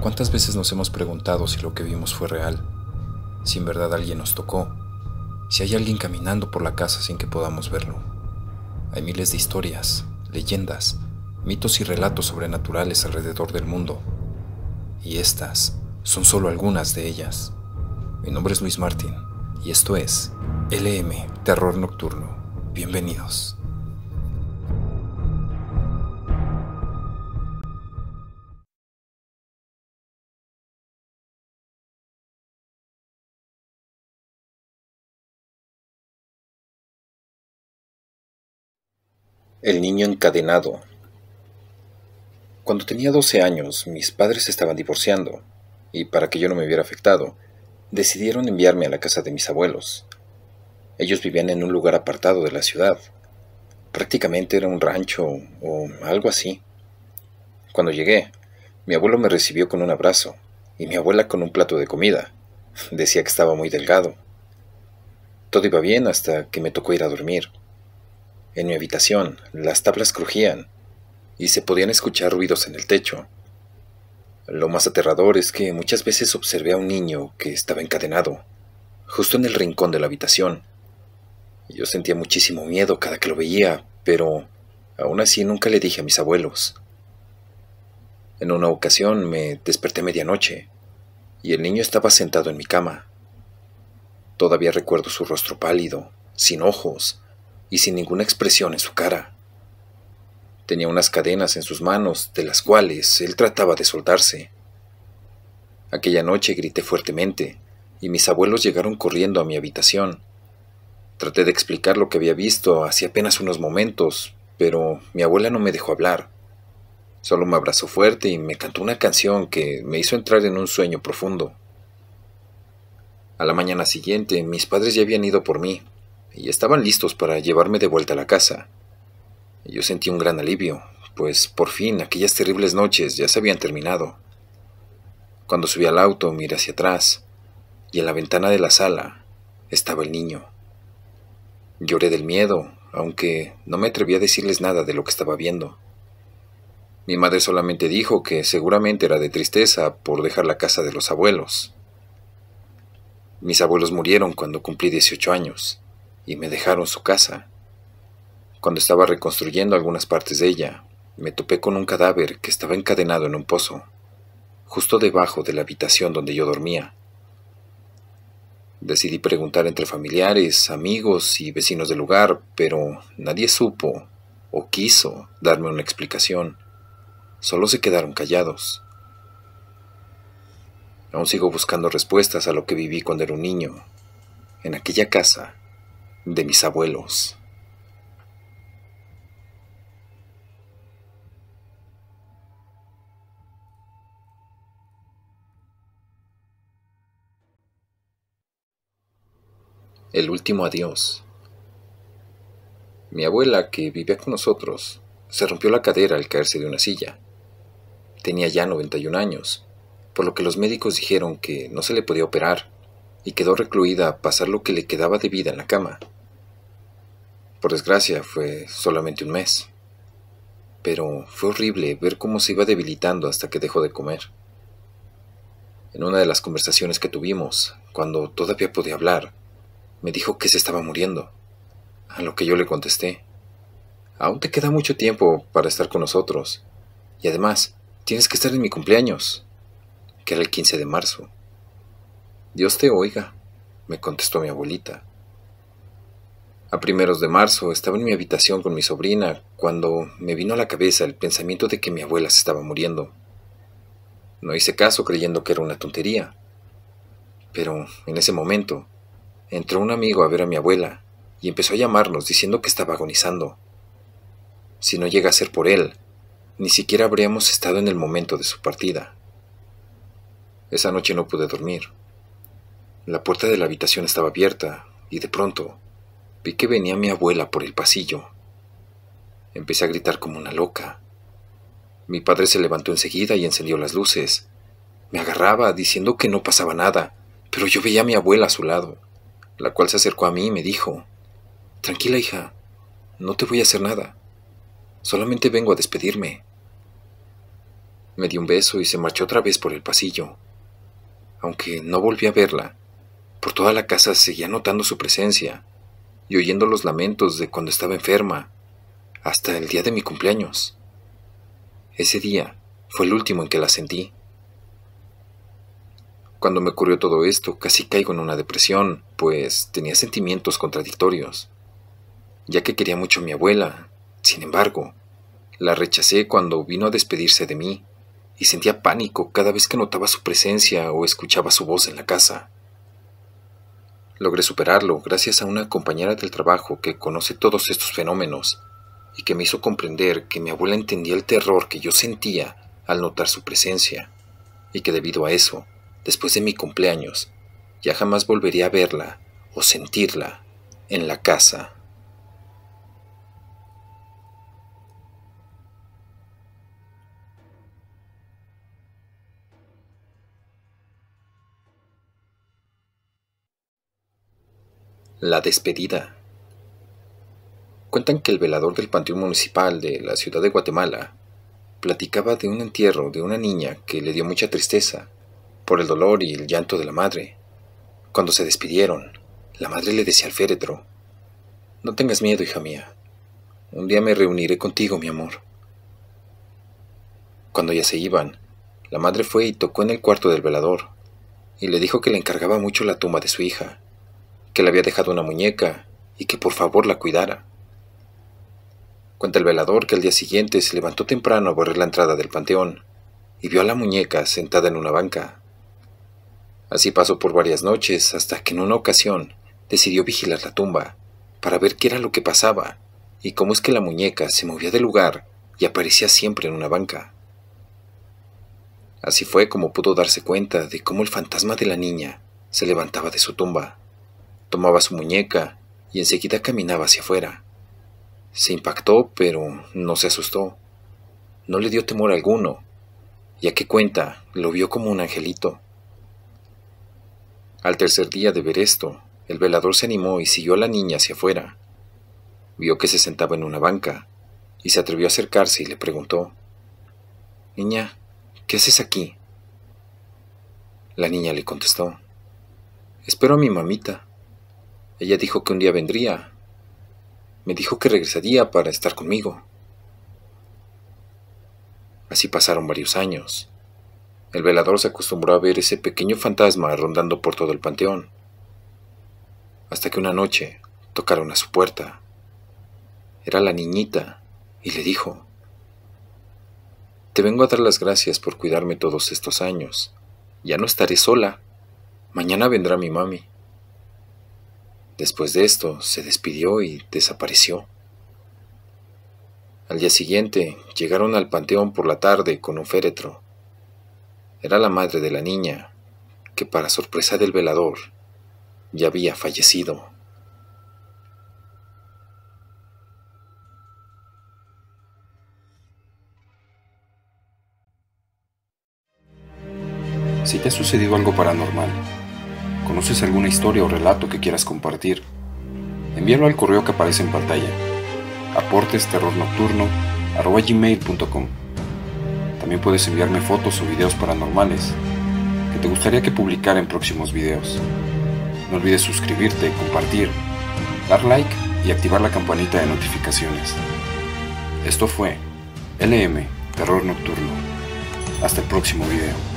¿Cuántas veces nos hemos preguntado si lo que vimos fue real? Si en verdad alguien nos tocó. Si hay alguien caminando por la casa sin que podamos verlo. Hay miles de historias, leyendas, mitos y relatos sobrenaturales alrededor del mundo. Y estas son solo algunas de ellas. Mi nombre es Luis Martín y esto es LM Terror Nocturno. Bienvenidos. El niño encadenado. Cuando tenía 12 años, mis padres estaban divorciando, y para que yo no me hubiera afectado, decidieron enviarme a la casa de mis abuelos. Ellos vivían en un lugar apartado de la ciudad. Prácticamente era un rancho o algo así. Cuando llegué, mi abuelo me recibió con un abrazo y mi abuela con un plato de comida. Decía que estaba muy delgado. Todo iba bien hasta que me tocó ir a dormir. En mi habitación, las tablas crujían y se podían escuchar ruidos en el techo. Lo más aterrador es que muchas veces observé a un niño que estaba encadenado, justo en el rincón de la habitación. Yo sentía muchísimo miedo cada que lo veía, pero aún así nunca le dije a mis abuelos. En una ocasión me desperté medianoche y el niño estaba sentado en mi cama. Todavía recuerdo su rostro pálido, sin ojos, y sin ninguna expresión en su cara. Tenía unas cadenas en sus manos, de las cuales él trataba de soltarse. Aquella noche grité fuertemente, y mis abuelos llegaron corriendo a mi habitación. Traté de explicar lo que había visto hace apenas unos momentos, pero mi abuela no me dejó hablar. Solo me abrazó fuerte y me cantó una canción que me hizo entrar en un sueño profundo. A la mañana siguiente, mis padres ya habían ido por mí, y estaban listos para llevarme de vuelta a la casa. Yo sentí un gran alivio, pues por fin aquellas terribles noches ya se habían terminado. Cuando subí al auto miré hacia atrás, y en la ventana de la sala estaba el niño. Lloré del miedo, aunque no me atreví a decirles nada de lo que estaba viendo. Mi madre solamente dijo que seguramente era de tristeza por dejar la casa de los abuelos. Mis abuelos murieron cuando cumplí 18 años y me dejaron su casa. Cuando estaba reconstruyendo algunas partes de ella, me topé con un cadáver que estaba encadenado en un pozo, justo debajo de la habitación donde yo dormía. Decidí preguntar entre familiares, amigos y vecinos del lugar, pero nadie supo o quiso darme una explicación. Solo se quedaron callados. Aún sigo buscando respuestas a lo que viví cuando era un niño, en aquella casa de mis abuelos. El último adiós. Mi abuela, que vivía con nosotros, se rompió la cadera al caerse de una silla. Tenía ya 91 años, por lo que los médicos dijeron que no se le podía operar y quedó recluida a pasar lo que le quedaba de vida en la cama. Por desgracia, fue solamente un mes. Pero fue horrible ver cómo se iba debilitando hasta que dejó de comer. En una de las conversaciones que tuvimos, cuando todavía podía hablar, me dijo que se estaba muriendo, a lo que yo le contesté, aún te queda mucho tiempo para estar con nosotros, y además, tienes que estar en mi cumpleaños, que era el 15 de marzo. Dios te oiga, me contestó mi abuelita. A primeros de marzo estaba en mi habitación con mi sobrina cuando me vino a la cabeza el pensamiento de que mi abuela se estaba muriendo. No hice caso creyendo que era una tontería. Pero en ese momento entró un amigo a ver a mi abuela y empezó a llamarnos diciendo que estaba agonizando. Si no llega a ser por él, ni siquiera habríamos estado en el momento de su partida. Esa noche no pude dormir. La puerta de la habitación estaba abierta y de pronto vi que venía mi abuela por el pasillo. Empecé a gritar como una loca. Mi padre se levantó enseguida y encendió las luces. Me agarraba diciendo que no pasaba nada, pero yo veía a mi abuela a su lado, la cual se acercó a mí y me dijo, Tranquila hija, no te voy a hacer nada, solamente vengo a despedirme. Me dio un beso y se marchó otra vez por el pasillo. Aunque no volví a verla, por toda la casa seguía notando su presencia y oyendo los lamentos de cuando estaba enferma, hasta el día de mi cumpleaños. Ese día fue el último en que la sentí. Cuando me ocurrió todo esto, casi caigo en una depresión, pues tenía sentimientos contradictorios, ya que quería mucho a mi abuela. Sin embargo, la rechacé cuando vino a despedirse de mí, y sentía pánico cada vez que notaba su presencia o escuchaba su voz en la casa. Logré superarlo gracias a una compañera del trabajo que conoce todos estos fenómenos y que me hizo comprender que mi abuela entendía el terror que yo sentía al notar su presencia, y que debido a eso, después de mi cumpleaños, ya jamás volvería a verla o sentirla en la casa. La despedida. Cuentan que el velador del Panteón Municipal de la ciudad de Guatemala platicaba de un entierro de una niña que le dio mucha tristeza por el dolor y el llanto de la madre. Cuando se despidieron, la madre le decía al féretro, No tengas miedo, hija mía. Un día me reuniré contigo, mi amor. Cuando ya se iban, la madre fue y tocó en el cuarto del velador, y le dijo que le encargaba mucho la tumba de su hija, que le había dejado una muñeca y que por favor la cuidara. Cuenta el velador que al día siguiente se levantó temprano a barrer la entrada del panteón y vio a la muñeca sentada en una banca. Así pasó por varias noches hasta que en una ocasión decidió vigilar la tumba para ver qué era lo que pasaba y cómo es que la muñeca se movía de lugar y aparecía siempre en una banca. Así fue como pudo darse cuenta de cómo el fantasma de la niña se levantaba de su tumba tomaba su muñeca y enseguida caminaba hacia afuera. Se impactó, pero no se asustó. No le dio temor alguno, ya que cuenta, lo vio como un angelito. Al tercer día de ver esto, el velador se animó y siguió a la niña hacia afuera. Vio que se sentaba en una banca y se atrevió a acercarse y le preguntó, Niña, ¿qué haces aquí? La niña le contestó, Espero a mi mamita. Ella dijo que un día vendría. Me dijo que regresaría para estar conmigo. Así pasaron varios años. El velador se acostumbró a ver ese pequeño fantasma rondando por todo el panteón. Hasta que una noche tocaron a su puerta. Era la niñita y le dijo, Te vengo a dar las gracias por cuidarme todos estos años. Ya no estaré sola. Mañana vendrá mi mami. Después de esto, se despidió y desapareció. Al día siguiente, llegaron al panteón por la tarde con un féretro. Era la madre de la niña, que para sorpresa del velador, ya había fallecido. Si te ha sucedido algo paranormal, conoces alguna historia o relato que quieras compartir, envíalo al correo que aparece en pantalla, aportesterrornocturno.com. También puedes enviarme fotos o videos paranormales que te gustaría que publicara en próximos videos. No olvides suscribirte, compartir, dar like y activar la campanita de notificaciones. Esto fue LM Terror Nocturno. Hasta el próximo video.